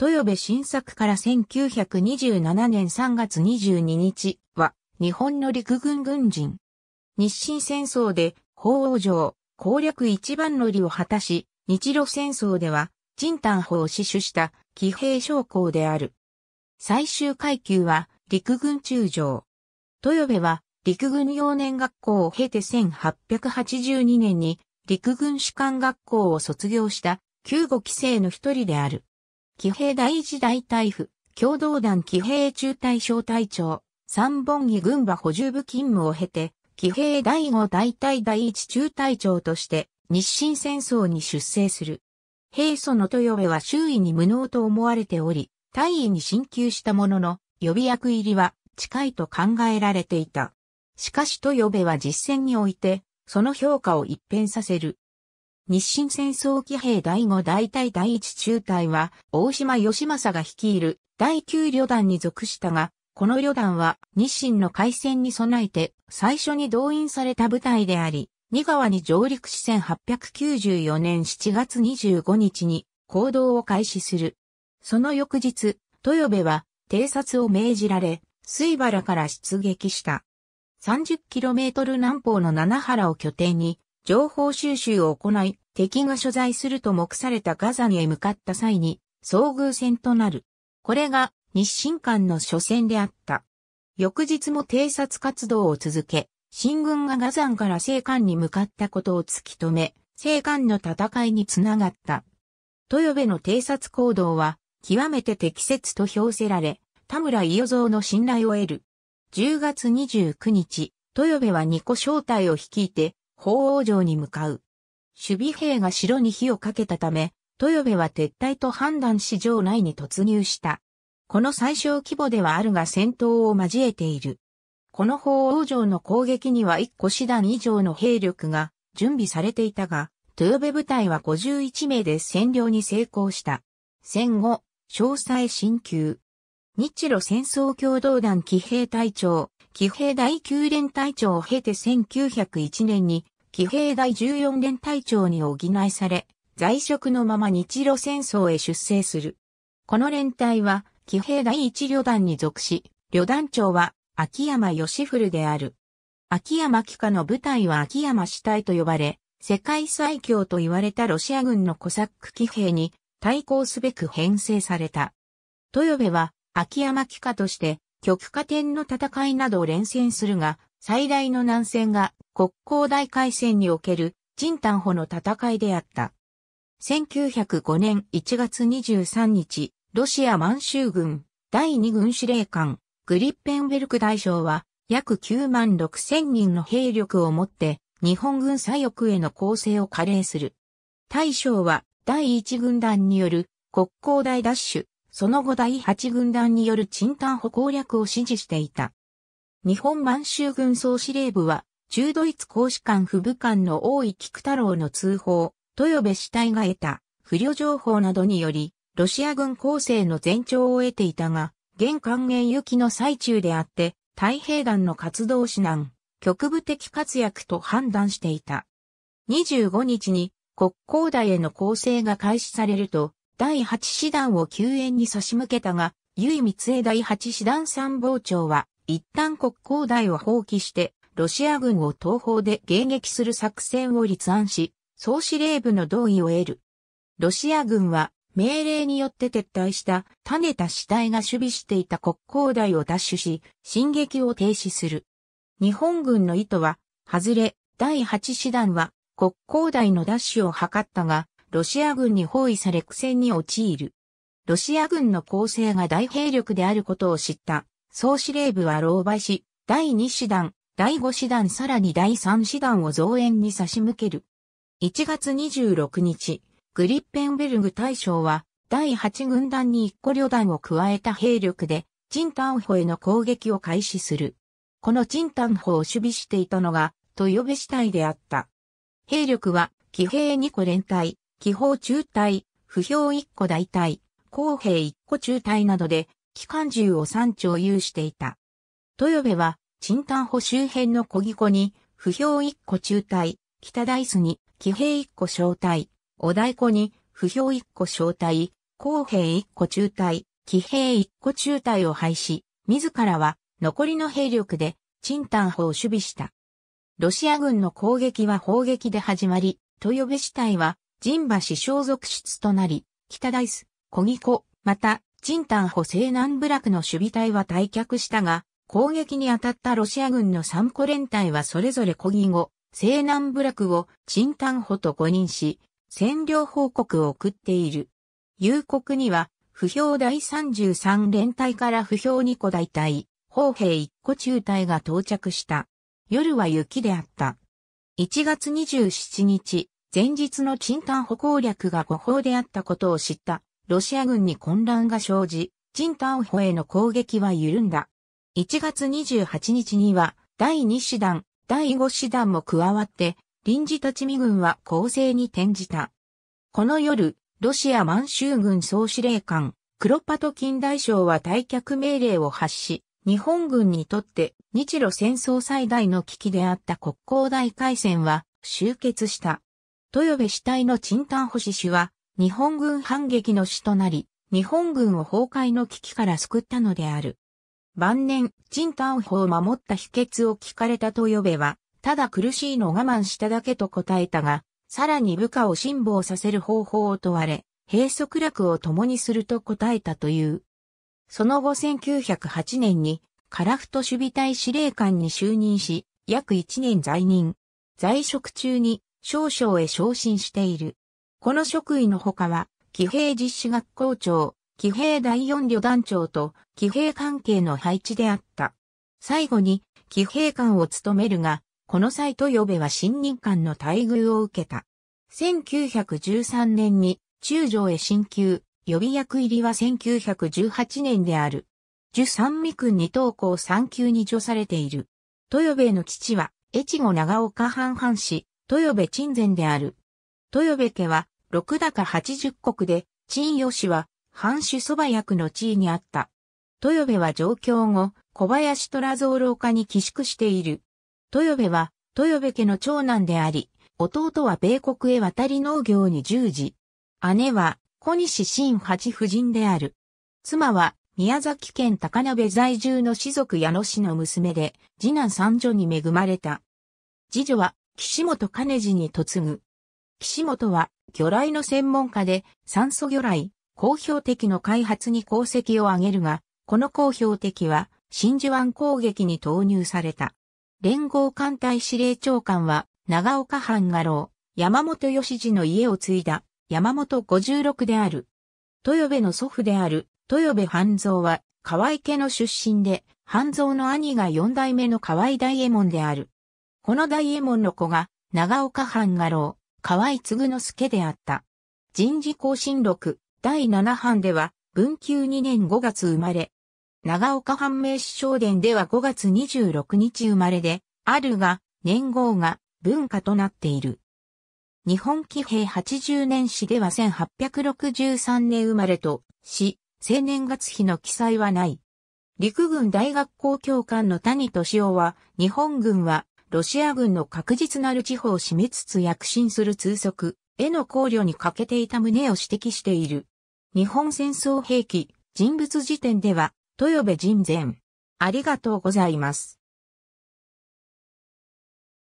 豊部新作から1927年3月22日は、日本の陸軍軍人。日清戦争で、法王城、攻略一番乗りを果たし、日露戦争では、人丹法を死守した、騎兵将校である。最終階級は、陸軍中将。豊部は、陸軍幼年学校を経て1882年に、陸軍士官学校を卒業した、救護期生の一人である。騎兵第一大隊府、共同団騎兵中隊小隊長、三本木軍馬補充部勤務を経て、騎兵第五大隊第一中隊長として、日清戦争に出征する。平素の豊部は周囲に無能と思われており、大尉に進級したものの、予備役入りは近いと考えられていた。しかし豊部は実戦において、その評価を一変させる。日清戦争騎兵第5大隊第1中隊は、大島義政が率いる第9旅団に属したが、この旅団は日清の海戦に備えて最初に動員された部隊であり、二川に上陸し1894年7月25日に行動を開始する。その翌日、豊部は偵察を命じられ、水原から出撃した。30km 南方の七原を拠点に、情報収集を行い、敵が所在すると目されたガザンへ向かった際に、遭遇戦となる。これが日清間の初戦であった。翌日も偵察活動を続け、新軍がガザンから西韓に向かったことを突き止め、西韓の戦いにつながった。豊部の偵察行動は、極めて適切と評せられ、田村伊予蔵の信頼を得る。10月29日、豊部は二個正体を率いて、法王城に向かう。守備兵が城に火をかけたため、豊部は撤退と判断し城内に突入した。この最小規模ではあるが戦闘を交えている。この法王城の攻撃には1個師団以上の兵力が準備されていたが、豊部部隊は51名で占領に成功した。戦後、詳細進級。日露戦争共同団騎兵隊長、騎兵第9連隊長を経て1901年に、騎兵第14連隊長に補いされ、在職のまま日露戦争へ出征する。この連隊は、騎兵第1旅団に属し、旅団長は秋山義古である。秋山騎下の部隊は秋山死体と呼ばれ、世界最強と言われたロシア軍のコサック騎兵に対抗すべく編成された。豊部は秋山騎下として極下点の戦いなどを連戦するが、最大の難戦が国交大海戦における人丹穂の戦いであった。1905年1月23日、ロシア満州軍第2軍司令官グリッペンベルク大将は約9万6千人の兵力をもって日本軍左翼への攻勢を加齢する。大将は第1軍団による国交大奪取、その後第8軍団による賃ン保攻略を支持していた。日本満州軍総司令部は、中ドイツ公使館副部官の大井菊太郎の通報、豊部死体が得た、不慮情報などにより、ロシア軍攻勢の前兆を得ていたが、現歓迎行きの最中であって、太平団の活動指南、局部的活躍と判断していた。25日に国交大への攻勢が開始されると、第8師団を救援に差し向けたが、みつえ第8師団参謀長は、一旦国交大を放棄して、ロシア軍を東方で迎撃する作戦を立案し、総司令部の同意を得る。ロシア軍は、命令によって撤退した種田死体が守備していた国交大を奪取し、進撃を停止する。日本軍の意図は、外れ、第8師団は、国交大の奪取を図ったが、ロシア軍に包囲され苦戦に陥る。ロシア軍の構成が大兵力であることを知った総司令部は狼狽し、第2師団、第5師団さらに第3師団を増援に差し向ける。1月26日、グリッペンベルグ大将は、第8軍団に1個旅団を加えた兵力で、チンタンホへの攻撃を開始する。このチンタンホを守備していたのが、呼べ死体であった。兵力は、騎兵2個連隊、気泡中隊、不評一個大隊、公平一個中隊などで、機関銃を3丁有していた。豊部は、陳丹保周辺の小木湖に、不評一個中隊、北大須に、騎兵一個小隊、お大湖に、不評一個小隊、公平一個中隊、騎兵一個中隊を廃止、自らは、残りの兵力で、陳丹保を守備した。ロシア軍の攻撃は砲撃で始まり、豊部自体は神馬師小属出となり、北大須、小木子、また、陳丹補西南部落の守備隊は退却したが、攻撃に当たったロシア軍の三個連隊はそれぞれ小木後、西南部落を陳丹補と誤認し、占領報告を送っている。夕刻には、不評第33連隊から不評2個大隊、砲兵1個中隊が到着した。夜は雪であった。1月27日、前日のチンタンホ攻略が誤報であったことを知ったロシア軍に混乱が生じ、チンタンホへの攻撃は緩んだ。1月28日には第2師団、第5師団も加わって臨時立ち見軍は攻勢に転じた。この夜、ロシア満州軍総司令官、クロパトキン大将は退却命令を発し、日本軍にとって日露戦争最大の危機であった国交大海戦は終結した。豊部主体の陳丹保氏は、日本軍反撃の死となり、日本軍を崩壊の危機から救ったのである。晩年、タ丹法を守った秘訣を聞かれた豊部は、ただ苦しいのを我慢しただけと答えたが、さらに部下を辛抱させる方法を問われ、閉塞楽を共にすると答えたという。その後1908年に、カラフト守備隊司令官に就任し、約1年在任。在職中に少将へ昇進している。この職位の他は、騎兵実施学校長、騎兵第四旅団長と騎兵関係の配置であった。最後に、騎兵官を務めるが、この際豊部は新任官の待遇を受けた。1913年に中将へ進級、予備役入りは1918年である。十三味君に等校三級に除されている。豊部の父は、越後長岡藩藩士、豊部鎮前である。豊部家は、六高八十国で、鎮余氏は、藩主蕎麦役の地位にあった。豊部は上京後、小林虎蔵老家に寄宿している。豊部は、豊部家の長男であり、弟は米国へ渡り農業に従事。姉は、小西新八夫人である。妻は、宮崎県高鍋在住の士族矢野氏の娘で、次男三女に恵まれた。次女は、岸本兼次に嫁ぐ。岸本は魚雷の専門家で酸素魚雷、公表的の開発に功績を挙げるが、この公表的は真珠湾攻撃に投入された。連合艦隊司令長官は長岡藩画廊、山本義次の家を継いだ山本五十六である。豊部の祖父である豊部半蔵は河合家の出身で半蔵の兄が四代目の河合大右衛門である。この大右衛門の子が、長岡藩画廊、河合継之助であった。人事更新録、第七版では、文久2年5月生まれ。長岡藩名士商伝では5月26日生まれで、あるが、年号が文化となっている。日本騎兵80年史では1863年生まれと、し、青年月日の記載はない。陸軍大学校教官の谷敏夫は、日本軍はロシア軍の確実なる地方を占めつつ躍進する通則への考慮に欠けていた旨を指摘している。日本戦争兵器人物辞典では、豊部人前。ありがとうございます。